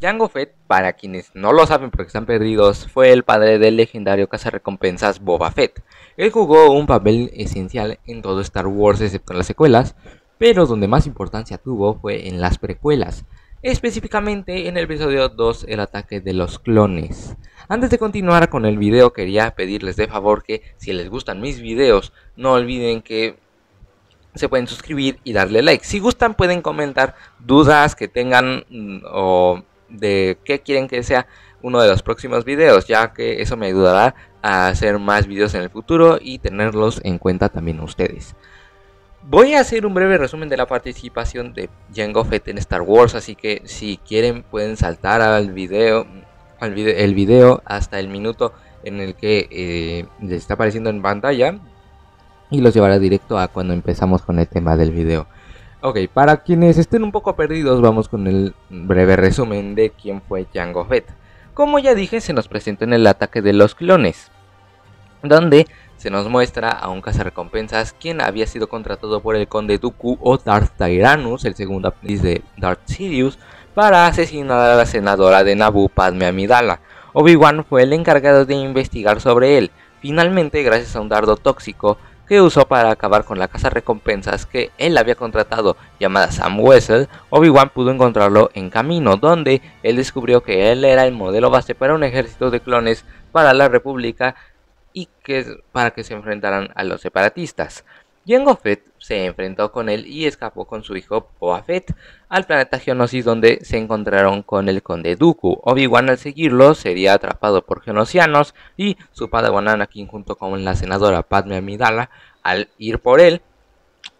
Jango Fett, para quienes no lo saben porque están perdidos, fue el padre del legendario cazarrecompensas Boba Fett. Él jugó un papel esencial en todo Star Wars excepto en las secuelas, pero donde más importancia tuvo fue en las precuelas, específicamente en el episodio 2 El ataque de los clones. Antes de continuar con el video quería pedirles de favor que si les gustan mis videos no olviden que se pueden suscribir y darle like. Si gustan pueden comentar dudas que tengan mm, o de qué quieren que sea uno de los próximos videos, ya que eso me ayudará a hacer más videos en el futuro y tenerlos en cuenta también ustedes. Voy a hacer un breve resumen de la participación de Jango Fett en Star Wars, así que si quieren pueden saltar al video, al video el video hasta el minuto en el que eh, les está apareciendo en pantalla y los llevará directo a cuando empezamos con el tema del video. Ok, para quienes estén un poco perdidos, vamos con el breve resumen de quién fue Jango Fett. Como ya dije, se nos presenta en el ataque de los clones, donde se nos muestra a un cazarrecompensas quien había sido contratado por el conde Dooku o Darth Tyrannus, el segundo aprendiz de Darth Sidious, para asesinar a la senadora de Naboo, Padme Amidala. Obi-Wan fue el encargado de investigar sobre él. Finalmente, gracias a un dardo tóxico, que usó para acabar con la casa recompensas que él había contratado llamada Sam Wessel, Obi-Wan pudo encontrarlo en camino, donde él descubrió que él era el modelo base para un ejército de clones para la República y que para que se enfrentaran a los separatistas. Jango Fett se enfrentó con él y escapó con su hijo Poafet Fett al planeta Geonosis donde se encontraron con el conde Dooku. Obi-Wan al seguirlo sería atrapado por geonosianos y su padawan Anakin junto con la senadora Padme Amidala al ir por él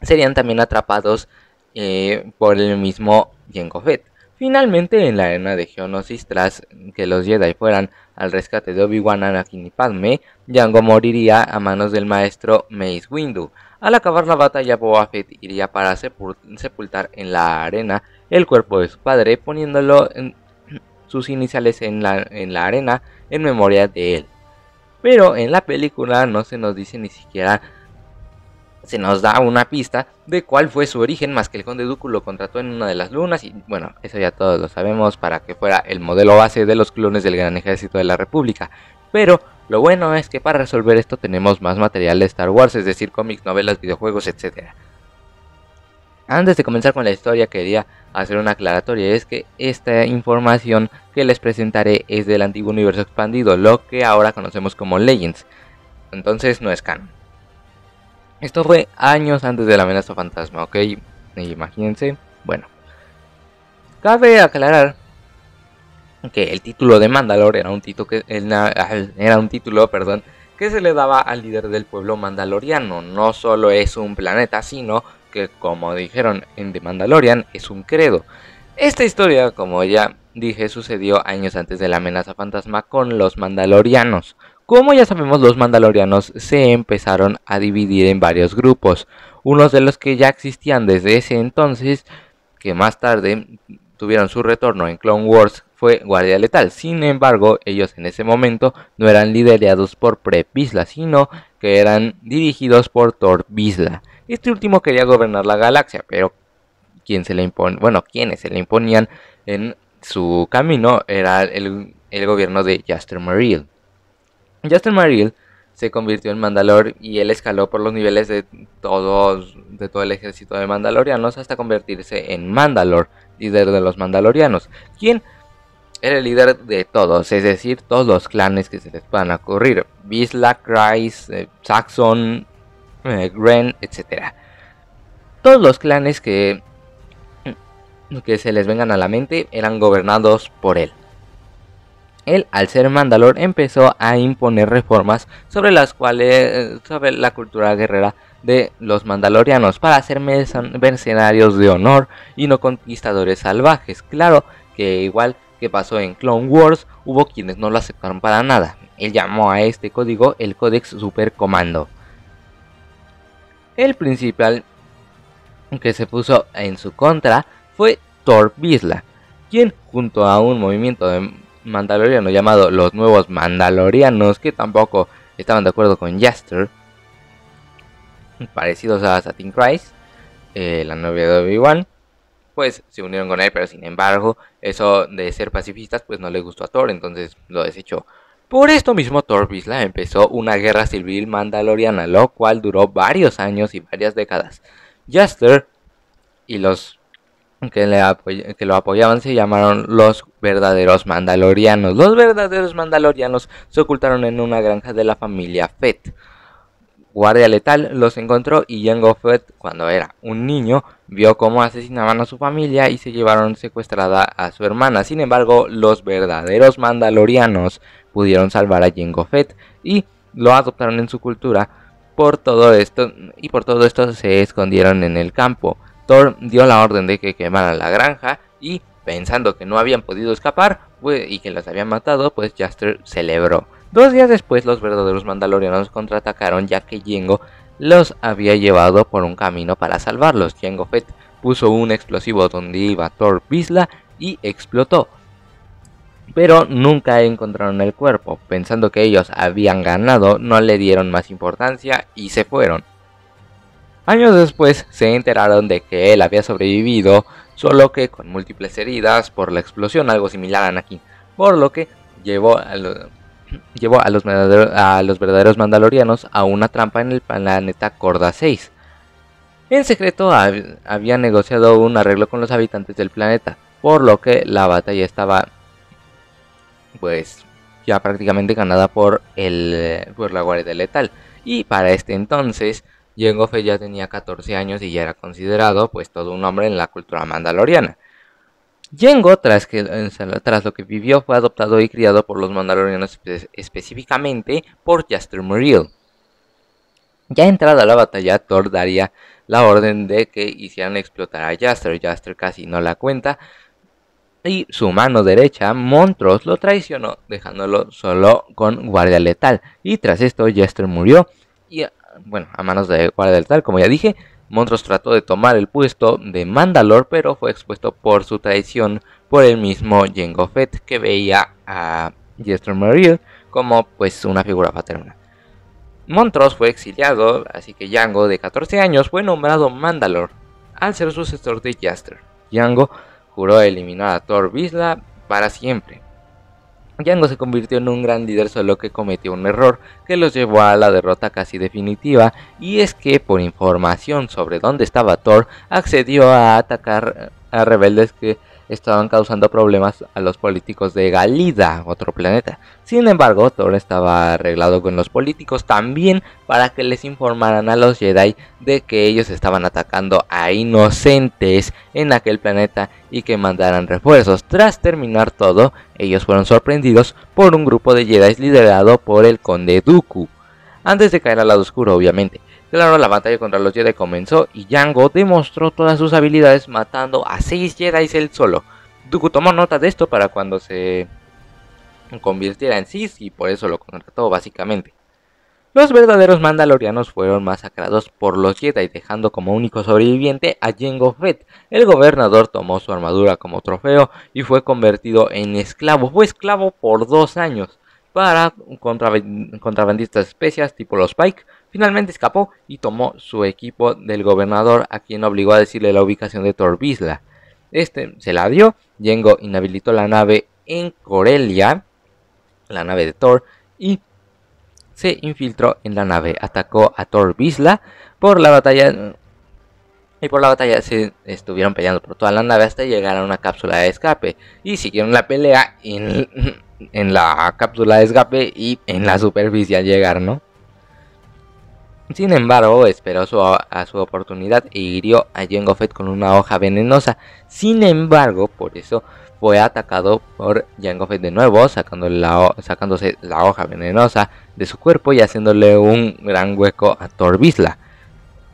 serían también atrapados eh, por el mismo Jango Fett. Finalmente en la arena de Geonosis tras que los Jedi fueran al rescate de Obi-Wan, Anakin y Padme, Jango moriría a manos del maestro Mace Windu. Al acabar la batalla, Boba Fett iría para sepultar en la arena el cuerpo de su padre, poniéndolo en sus iniciales en la, en la arena en memoria de él. Pero en la película no se nos dice ni siquiera se nos da una pista de cuál fue su origen, más que el conde Dooku lo contrató en una de las lunas y bueno, eso ya todos lo sabemos para que fuera el modelo base de los clones del gran ejército de la República pero lo bueno es que para resolver esto tenemos más material de Star Wars, es decir, cómics, novelas, videojuegos, etc. Antes de comenzar con la historia quería hacer una aclaratoria, es que esta información que les presentaré es del antiguo universo expandido, lo que ahora conocemos como Legends, entonces no es canon. Esto fue años antes de la amenaza fantasma, ¿ok? Imagínense, bueno. Cabe aclarar que el título de Mandalor era un título que era un título, perdón, que se le daba al líder del pueblo mandaloriano. No solo es un planeta, sino que como dijeron en The Mandalorian es un credo. Esta historia, como ya dije, sucedió años antes de la amenaza fantasma con los mandalorianos. Como ya sabemos, los mandalorianos se empezaron a dividir en varios grupos, unos de los que ya existían desde ese entonces, que más tarde tuvieron su retorno en Clone Wars fue Guardia Letal. Sin embargo, ellos en ese momento no eran liderados por Pre Vizsla, sino que eran dirigidos por Thor Este último quería gobernar la galaxia, pero quien se le impone. bueno, quienes se le imponían en su camino era el, gobierno de Jaster Maril. Jaster Maril se convirtió en Mandalor y él escaló por los niveles de todos de todo el ejército de Mandalorianos hasta convertirse en Mandalor, líder de los Mandalorianos, quien era el líder de todos, es decir, todos los clanes que se les puedan ocurrir, Bisla, Christ, eh, Saxon, eh, Gren, etc. Todos los clanes que, que se les vengan a la mente eran gobernados por él él al ser mandalor empezó a imponer reformas sobre las cuales sobre la cultura guerrera de los mandalorianos para ser mercenarios de honor y no conquistadores salvajes. Claro que igual que pasó en Clone Wars, hubo quienes no lo aceptaron para nada. Él llamó a este código el Códex Supercomando. El principal que se puso en su contra fue Thor Bisla, quien junto a un movimiento de mandaloriano llamado Los Nuevos Mandalorianos, que tampoco estaban de acuerdo con Jaster, parecidos a Satin Christ, eh, la novia de Obi-Wan, pues se unieron con él, pero sin embargo, eso de ser pacifistas, pues no le gustó a Thor, entonces lo desechó. Por esto mismo, Thor Bisla empezó una guerra civil mandaloriana, lo cual duró varios años y varias décadas. Jaster y los que, lo apoyaban se llamaron los verdaderos mandalorianos. Los verdaderos mandalorianos se ocultaron en una granja de la familia Fett. Guardia Letal los encontró y Jango Fett, cuando era un niño, vio cómo asesinaban a su familia y se llevaron secuestrada a su hermana. Sin embargo, los verdaderos mandalorianos pudieron salvar a Jango Fett y lo adoptaron en su cultura. Por todo esto y por todo esto se escondieron en el campo. Thor dio la orden de que quemaran la granja y pensando que no habían podido escapar pues, y que las habían matado, pues Jaster celebró. Dos días después los verdaderos mandalorianos contraatacaron ya que Jengo los había llevado por un camino para salvarlos. Jango Fett puso un explosivo donde iba Thor Bisla y explotó. Pero nunca encontraron el cuerpo. Pensando que ellos habían ganado, no le dieron más importancia y se fueron. Años después se enteraron de que él había sobrevivido, solo que con múltiples heridas por la explosión, algo similar a Anakin, por lo que llevó a, los, verdaderos mandalorianos a una trampa en el planeta Corda 6. En secreto había negociado un arreglo con los habitantes del planeta, por lo que la batalla estaba pues ya prácticamente ganada por, el, por la Guardia Letal. Y para este entonces, Fe ya tenía 14 años y ya era considerado pues todo un hombre en la cultura mandaloriana. Jengo, tras, lo que vivió, fue adoptado y criado por los mandalorianos específicamente por Jaster Muriel. Ya entrada la batalla, Thor daría la orden de que hicieran explotar a Jaster. Jaster casi no la cuenta. Y su mano derecha, Montrose, lo traicionó, dejándolo solo con guardia letal. Y tras esto, Jaster murió. Y bueno, a manos de Guardia del Tal, como ya dije. Montros trató de tomar el puesto de Mandalor, pero fue expuesto por su traición por el mismo Jango Fett, que veía a Jester Maril como pues una figura paterna. Montros fue exiliado, así que Jango, de 14 años, fue nombrado Mandalor al ser sucesor de Jaster. Jango juró eliminar a Thor Visla para siempre. Jango se convirtió en un gran líder solo que cometió un error que los llevó a la derrota casi definitiva y es que por información sobre dónde estaba Thor accedió a atacar a rebeldes que estaban causando problemas a los políticos de Galida, otro planeta. Sin embargo, todo estaba arreglado con los políticos también para que les informaran a los Jedi de que ellos estaban atacando a inocentes en aquel planeta y que mandaran refuerzos. Tras terminar todo, ellos fueron sorprendidos por un grupo de Jedi liderado por el conde Dooku antes de caer al lado oscuro obviamente. Claro, la batalla contra los Jedi comenzó y Yango demostró todas sus habilidades matando a 6 Jedi él solo. Dooku tomó nota de esto para cuando se convirtiera en Sith y por eso lo contrató básicamente. Los verdaderos mandalorianos fueron masacrados por los Jedi dejando como único sobreviviente a Jango Fett. El gobernador tomó su armadura como trofeo y fue convertido en esclavo. Fue esclavo por dos años para contrabandistas especias tipo los Pike. Finalmente escapó y tomó su equipo del gobernador, a quien obligó a decirle la ubicación de Torbisla. Este se la dio, Yengo inhabilitó la nave en Corelia, la nave de Thor, y se infiltró en la nave, atacó a Torbisla por la batalla y por la batalla se estuvieron peleando por toda la nave hasta llegar a una cápsula de escape y siguieron la pelea en en la cápsula de escape y en la superficie al llegar, ¿no? Sin embargo, esperó su, a su oportunidad e hirió a Jango Fett con una hoja venenosa. Sin embargo, por eso fue atacado por Jango Fett de nuevo, sacándose la hoja venenosa de su cuerpo y haciéndole un gran hueco a Torbisla.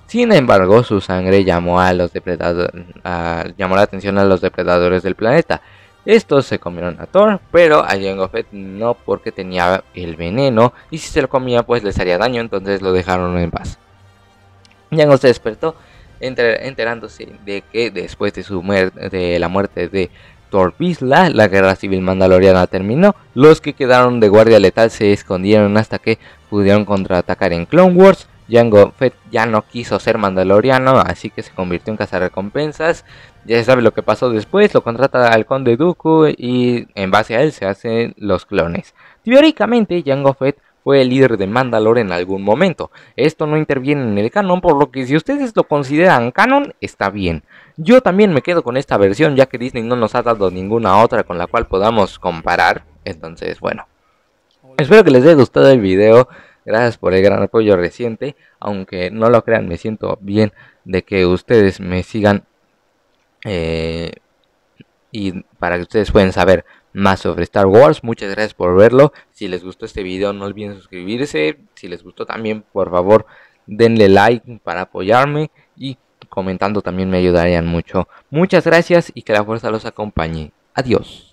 Sin embargo, su sangre llamó, a los llamó la atención a los depredadores del planeta, estos se comieron a Thor, pero a Jango Fett no porque tenía el veneno y si se lo comía pues les haría daño, entonces lo dejaron en paz. Jango se despertó enterándose de que después de, la muerte de Thor la guerra civil mandaloriana terminó, los que quedaron de guardia letal se escondieron hasta que pudieron contraatacar en Clone Wars Jango Fett ya no quiso ser mandaloriano, así que se convirtió en cazarrecompensas. Ya se sabe lo que pasó después, lo contrata al conde Dooku y en base a él se hacen los clones. Teóricamente, Jango Fett fue el líder de Mandalore en algún momento. Esto no interviene en el canon, por lo que si ustedes lo consideran canon, está bien. Yo también me quedo con esta versión, ya que Disney no nos ha dado ninguna otra con la cual podamos comparar. Entonces, bueno. Espero que les haya gustado el video. Gracias por el gran apoyo reciente, aunque no lo crean, me siento bien de que ustedes me sigan eh, y para que ustedes puedan saber más sobre Star Wars. Muchas gracias por verlo. Si les gustó este video, no olviden suscribirse. Si les gustó también, por favor, denle like para apoyarme y comentando también me ayudarían mucho. Muchas gracias y que la fuerza los acompañe. Adiós.